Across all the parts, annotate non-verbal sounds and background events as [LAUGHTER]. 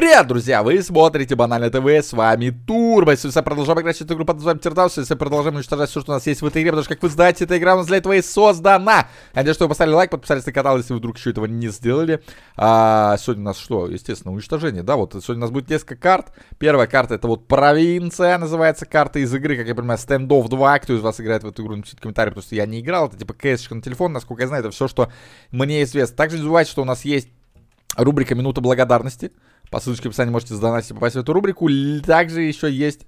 Привет, друзья! Вы смотрите Банально ТВ, с вами Турбо. Сегодня продолжаем играть в эту игру под названием Тирдаус. Если продолжаем уничтожать все, что у нас есть в этой игре, потому что, как вы знаете, эта игра у нас для этого и создана. Я надеюсь, что вы поставили лайк, подписались на канал, если вы вдруг еще этого не сделали. А, сегодня у нас что? Естественно, уничтожение, да? Вот сегодня у нас будет несколько карт. Первая карта это вот провинция, называется карта из игры, как я понимаю, стендов 2. Кто из вас играет в эту игру, напишите комментарий, потому что я не играл. Это типа кэшечка на телефон, насколько я знаю, это все, что мне известно. Также не забывайте, что у нас есть рубрика «Минута благодарности». По ссылочке в описании можете задонатить и попасть в эту рубрику. Также еще есть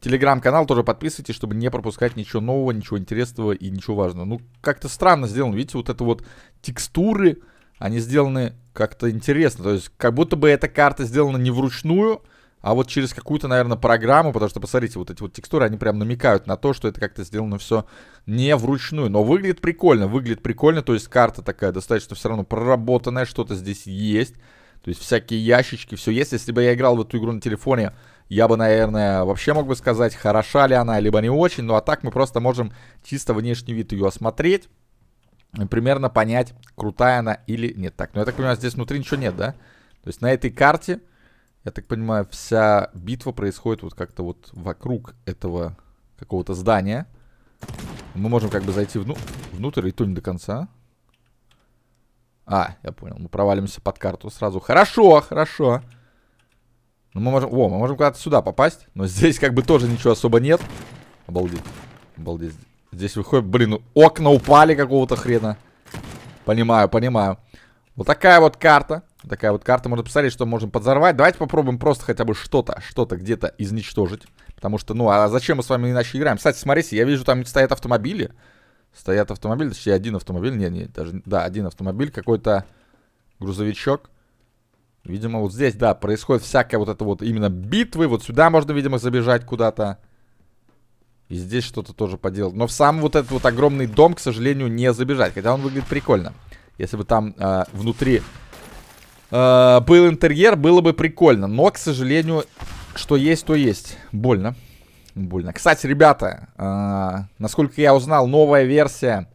телеграм-канал, тоже подписывайтесь, чтобы не пропускать ничего нового, ничего интересного и ничего важного. Ну, как-то странно сделано, видите, вот это вот текстуры, они сделаны как-то интересно. То есть, как будто бы эта карта сделана не вручную, а вот через какую-то, наверное, программу, потому что, посмотрите, вот эти вот текстуры, они прям намекают на то, что это как-то сделано все не вручную. Но выглядит прикольно, выглядит прикольно, то есть карта такая достаточно все равно проработанная, что-то здесь есть. То есть всякие ящички, все есть. Если бы я играл в эту игру на телефоне, я бы, наверное, вообще мог бы сказать, хороша ли она, либо не очень. Ну а так мы просто можем чисто внешний вид ее осмотреть. И примерно понять, крутая она или нет. Так, ну я так понимаю, здесь внутри ничего нет, да? То есть на этой карте, я так понимаю, вся битва происходит вот как-то вот вокруг этого какого-то здания. Мы можем как бы зайти вну внутрь, и то не до конца. А, я понял. Мы провалимся под карту сразу. Хорошо, хорошо. Ну, мы можем... О, мы можем куда-то сюда попасть. Но здесь как бы тоже ничего особо нет. Обалдеть. Обалдеть. Здесь выходит... Блин, ну, окна упали какого-то хрена. Понимаю, понимаю. Вот такая вот карта. такая вот карта. Можно посмотреть, что можем подзорвать. Давайте попробуем просто хотя бы что-то, что-то где-то изничтожить. Потому что, ну, а зачем мы с вами иначе играем? Кстати, смотрите, я вижу, там стоят автомобили. Стоят автомобили, точнее один автомобиль, не, не, даже, да, один автомобиль, какой-то грузовичок. Видимо, вот здесь, да, происходит всякая вот эта вот именно битвы. Вот сюда можно, видимо, забежать куда-то. И здесь что-то тоже поделать. Но в сам вот этот вот огромный дом, к сожалению, не забежать. Хотя он выглядит прикольно. Если бы там э, внутри э, был интерьер, было бы прикольно. Но, к сожалению, что есть, то есть. Больно. Больно. Кстати, ребята, э, насколько я узнал, новая версия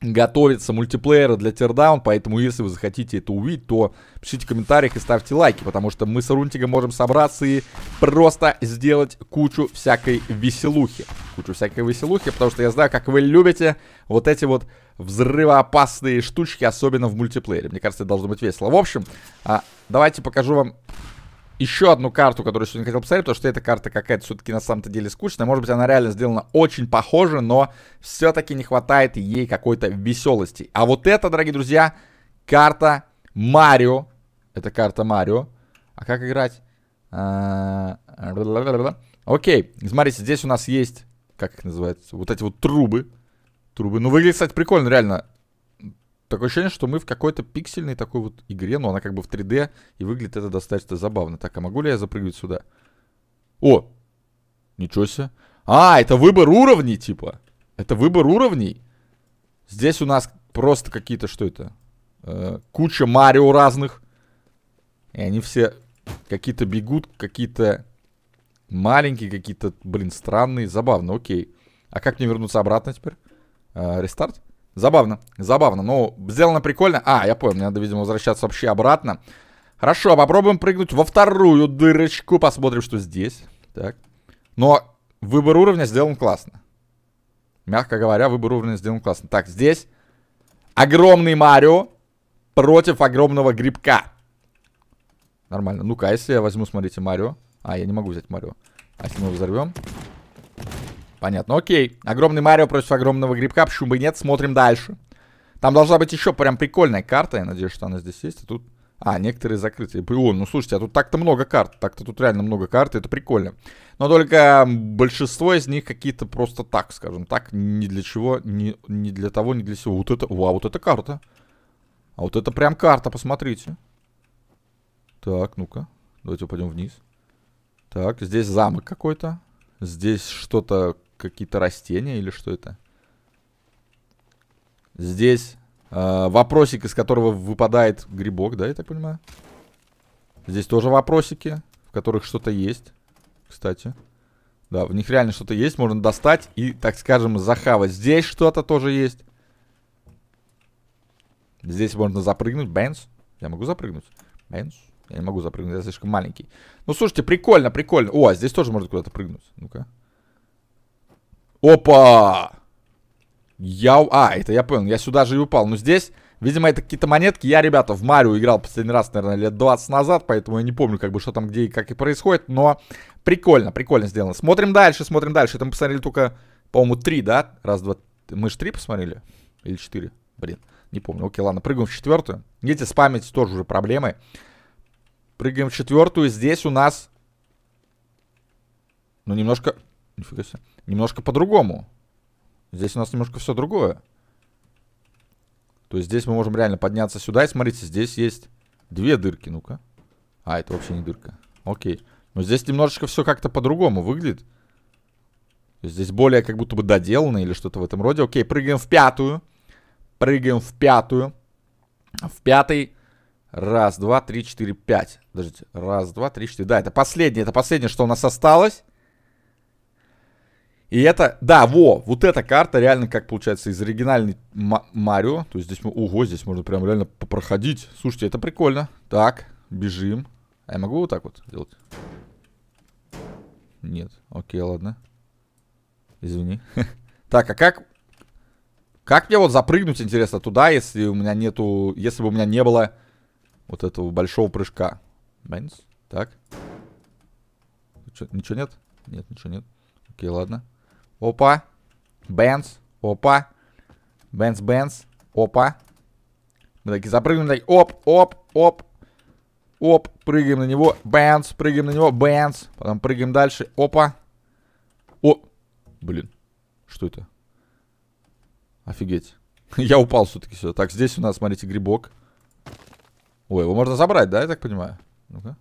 готовится мультиплеера для Teardown, поэтому если вы захотите это увидеть, то пишите в комментариях и ставьте лайки, потому что мы с Рунтигом можем собраться и просто сделать кучу всякой веселухи. Кучу всякой веселухи, потому что я знаю, как вы любите вот эти вот взрывоопасные штучки, особенно в мультиплеере. Мне кажется, это должно быть весело. В общем, а, давайте покажу вам еще одну карту, которую я сегодня хотел посмотреть, потому что эта карта какая-то все-таки на самом-то деле скучная. Может быть, она реально сделана очень похоже, но все-таки не хватает ей какой-то веселости. А вот это, дорогие друзья, карта Марио. Это карта Марио. А как играть? А, Окей, смотрите, здесь у нас есть, как их называется, вот эти вот трубы. Трубы. Ну, выглядит, кстати, прикольно, реально такое ощущение, что мы в какой-то пиксельной такой вот игре, но она как бы в 3D, и выглядит это достаточно забавно. Так, а могу ли я запрыгнуть сюда? О! Ничего себе. А, это выбор уровней, типа. Это выбор уровней. Здесь у нас просто какие-то, что это? Э, куча Марио разных. И они все какие-то бегут, какие-то маленькие, какие-то, блин, странные. Забавно, окей. А как мне вернуться обратно теперь? Э, рестарт? Забавно, забавно. Ну, сделано прикольно. А, я понял, мне надо, видимо, возвращаться вообще обратно. Хорошо, а попробуем прыгнуть во вторую дырочку. Посмотрим, что здесь. Так. Но выбор уровня сделан классно. Мягко говоря, выбор уровня сделан классно. Так, здесь огромный Марио против огромного грибка. Нормально. Ну-ка, а если я возьму, смотрите, Марио. А, я не могу взять Марио. А если мы взорвем? понятно. Окей. Огромный Марио против огромного грибка. Почему бы нет? Смотрим дальше. Там должна быть еще прям прикольная карта. Я надеюсь, что она здесь есть. А тут... А, некоторые закрыты. О, ну слушайте, а тут так-то много карт. Так-то тут реально много карт, это прикольно. Но только большинство из них какие-то просто так, скажем так. Ни для чего, ни, ни для того, ни для всего. Вот это... Вау, вот это карта. А вот это прям карта, посмотрите. Так, ну-ка. Давайте упадем вниз. Так, здесь замок какой-то. Здесь что-то какие-то растения или что это? Здесь э, вопросик, из которого выпадает грибок, да, я так понимаю? Здесь тоже вопросики, в которых что-то есть, кстати. Да, в них реально что-то есть, можно достать и, так скажем, захавать. Здесь что-то тоже есть. Здесь можно запрыгнуть. Бенс. Я могу запрыгнуть? Бенс. Я не могу запрыгнуть, я слишком маленький. Ну, слушайте, прикольно, прикольно. О, а здесь тоже можно куда-то прыгнуть. Ну-ка. Опа! Я... А, это я понял, я сюда же и упал. Но здесь, видимо, это какие-то монетки. Я, ребята, в Марио играл последний раз, наверное, лет 20 назад, поэтому я не помню, как бы, что там, где и как и происходит. Но прикольно, прикольно сделано. Смотрим дальше, смотрим дальше. Это мы посмотрели только, по-моему, три, да? Раз, два... Мы же три посмотрели? Или четыре? Блин, не помню. Окей, ладно, прыгаем в четвертую. Видите, с памятью тоже уже проблемы. Прыгаем в четвертую. Здесь у нас... Ну, немножко... Нифига себе. Немножко по-другому. Здесь у нас немножко все другое. То есть здесь мы можем реально подняться сюда. И смотрите, здесь есть две дырки. Ну-ка. А, это вообще не дырка. Окей. Но здесь немножечко все как-то по-другому выглядит. Здесь более как будто бы доделано или что-то в этом роде. Окей, прыгаем в пятую. Прыгаем в пятую. В пятый Раз, два, три, четыре, пять. Подождите. Раз, два, три, четыре. Да, это последнее. Это последнее, что у нас осталось. И это, да, во, вот эта карта реально, как получается, из оригинальной Марио. То есть здесь, ого, здесь можно прям реально проходить. Слушайте, это прикольно. Так, бежим. А я могу вот так вот сделать? Нет, окей, ладно. Извини. [LAUGHS] Так, а как... Как мне вот запрыгнуть, интересно, туда, если у меня нету... Если бы у меня не было вот этого большого прыжка? Бэнс, так. Ничего нет? Нет, ничего нет. Окей, ладно. Опа. Бенс. Опа. Бенс, Бенс. Опа. Мы такие запрыгнули. Такие. Оп, оп, оп. Оп. Прыгаем на него. Бенс. Прыгаем на него. Бенс. Потом прыгаем дальше. Опа. О. Блин. Что это? Офигеть. [LAUGHS] Я упал все-таки все. Так, здесь у нас, смотрите, грибок. Ой, его можно забрать, да, я так понимаю? Ну-ка.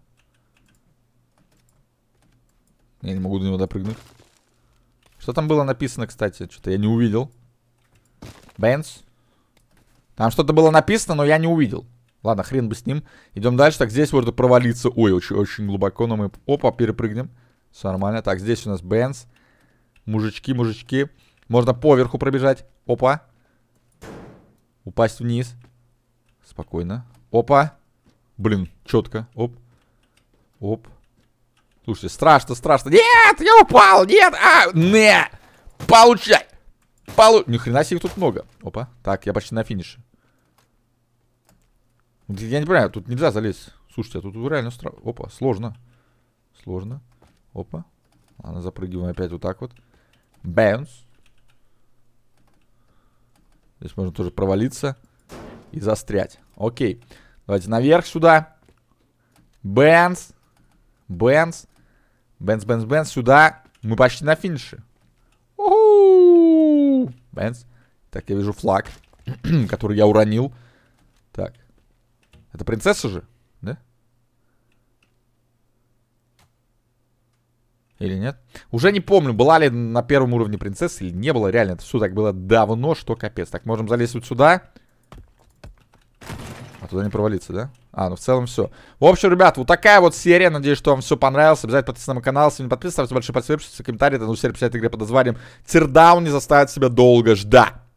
Я не могу до него допрыгнуть. Что там было написано, кстати? Что-то я не увидел. Бенс. Там что-то было написано, но я не увидел. Ладно, хрен бы с ним. Идем дальше. Так, здесь можно провалиться. Ой, очень, очень глубоко, но мы... Опа, перепрыгнем. Все нормально. Так, здесь у нас Бенс. Мужички, мужички. Можно поверху пробежать. Опа. Упасть вниз. Спокойно. Опа. Блин, четко. Оп. Оп. Слушайте, страшно, страшно. Нет, я упал, нет, а, не, получай. Полу... Ни хрена себе их тут много. Опа, так, я почти на финише. Я не понимаю, тут нельзя залезть. Слушайте, а тут реально страшно. Опа, сложно. Сложно. Опа. Ладно, запрыгиваем опять вот так вот. Бэнс. Здесь можно тоже провалиться и застрять. Окей. Давайте наверх сюда. Бэнс. Бэнс. Бенс, Бенс, Бенс, сюда. Мы почти на финише. У-ху! Бенс. Так, я вижу флаг, [CLEARS THROAT] который я уронил. Так. Это принцесса же, да? Или нет? Уже не помню, была ли на первом уровне принцесса или не было. Реально, это все так было давно, что капец. Так, можем залезть вот Сюда туда не провалиться, да? А, ну в целом все. В общем, ребят, вот такая вот серия. Надеюсь, что вам все понравилось. Обязательно подписывайтесь на мой канал, если не подписывайтесь, ставьте большой подсвечку, комментарии, это ну, серия 50 игре под названием Тирдаун не заставит себя долго ждать.